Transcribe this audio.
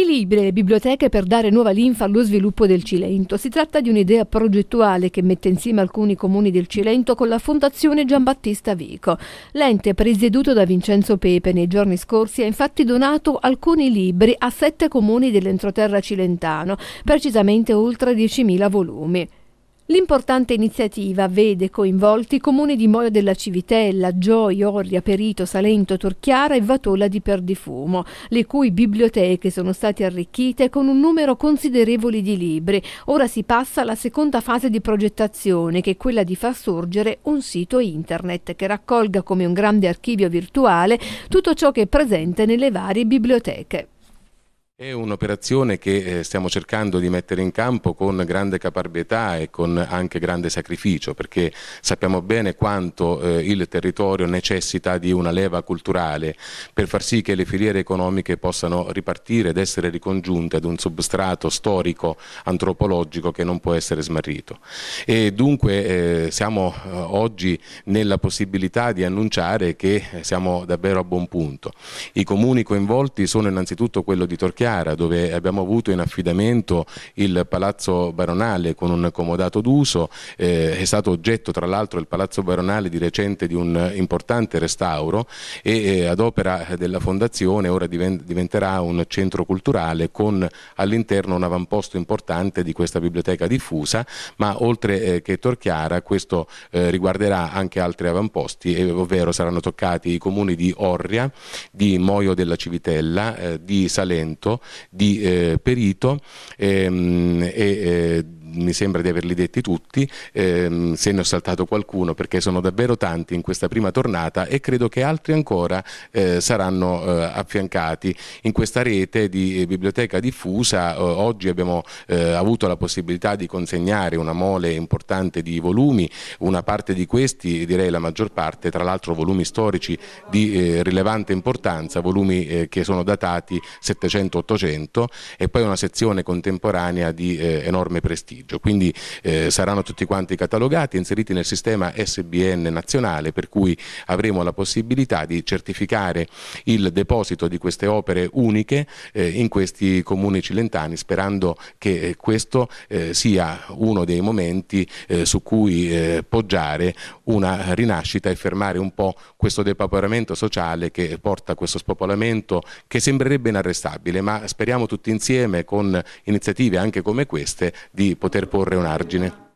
I libri e le biblioteche per dare nuova linfa allo sviluppo del Cilento. Si tratta di un'idea progettuale che mette insieme alcuni comuni del Cilento con la Fondazione Giambattista Vico. L'ente presieduto da Vincenzo Pepe nei giorni scorsi ha infatti donato alcuni libri a sette comuni dell'entroterra cilentano, precisamente oltre 10.000 volumi. L'importante iniziativa vede coinvolti i comuni di Moio della Civitella, Gioio, Orria, Perito, Salento, Torchiara e Vatola di Perdifumo, le cui biblioteche sono state arricchite con un numero considerevole di libri. Ora si passa alla seconda fase di progettazione, che è quella di far sorgere un sito internet che raccolga come un grande archivio virtuale tutto ciò che è presente nelle varie biblioteche. È un'operazione che eh, stiamo cercando di mettere in campo con grande caparbietà e con anche grande sacrificio perché sappiamo bene quanto eh, il territorio necessita di una leva culturale per far sì che le filiere economiche possano ripartire ed essere ricongiunte ad un substrato storico antropologico che non può essere smarrito. E dunque eh, siamo oggi nella possibilità di annunciare che siamo davvero a buon punto. I comuni coinvolti sono innanzitutto quello di Torchiano Chiara dove abbiamo avuto in affidamento il Palazzo Baronale con un comodato d'uso, eh, è stato oggetto tra l'altro il Palazzo Baronale di recente di un importante restauro e eh, ad opera della Fondazione ora diventerà un centro culturale con all'interno un avamposto importante di questa biblioteca diffusa, ma oltre eh, che Torchiara questo eh, riguarderà anche altri avamposti, eh, ovvero saranno toccati i comuni di Orria, di Moio della Civitella, eh, di Salento, di eh, perito ehm, e eh, mi sembra di averli detti tutti, ehm, se ne ho saltato qualcuno perché sono davvero tanti in questa prima tornata e credo che altri ancora eh, saranno eh, affiancati in questa rete di eh, biblioteca diffusa. Eh, oggi abbiamo eh, avuto la possibilità di consegnare una mole importante di volumi, una parte di questi, direi la maggior parte, tra l'altro volumi storici di rilevante importanza, volumi che sono datati 700-800 e poi una sezione contemporanea di enorme prestigio pomeriggio, quindi eh, saranno tutti quanti catalogati e inseriti nel sistema SBN nazionale per cui avremo la possibilità di certificare il deposito di queste opere uniche eh, in questi comuni cilentani sperando che eh, questo eh, sia uno dei momenti eh, su cui eh, poggiare una rinascita e fermare un po' questo depauperamento sociale che porta a questo spopolamento che sembrerebbe inarrestabile ma speriamo tutti insieme con iniziative anche come queste di poter poter porre un argine.